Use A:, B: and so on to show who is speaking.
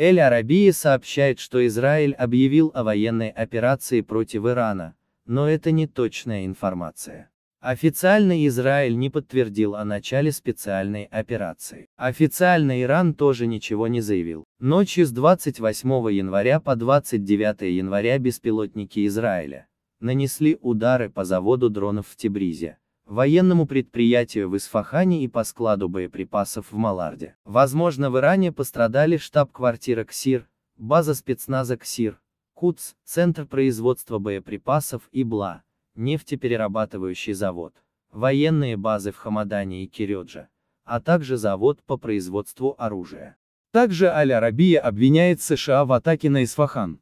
A: Эль Арабия сообщает, что Израиль объявил о военной операции против Ирана, но это не точная информация. Официально Израиль не подтвердил о начале специальной операции. Официально Иран тоже ничего не заявил. Ночью с 28 января по 29 января беспилотники Израиля нанесли удары по заводу дронов в Тибризе, военному предприятию в Исфахане и по складу боеприпасов в Маларде. Возможно в Иране пострадали штаб-квартира КСИР, база спецназа КСИР, КУЦ, Центр производства боеприпасов и БЛА, нефтеперерабатывающий завод, военные базы в Хамадане и Кирёджа, а также завод по производству оружия. Также Аль-Арабия обвиняет США в атаке на Исфахан.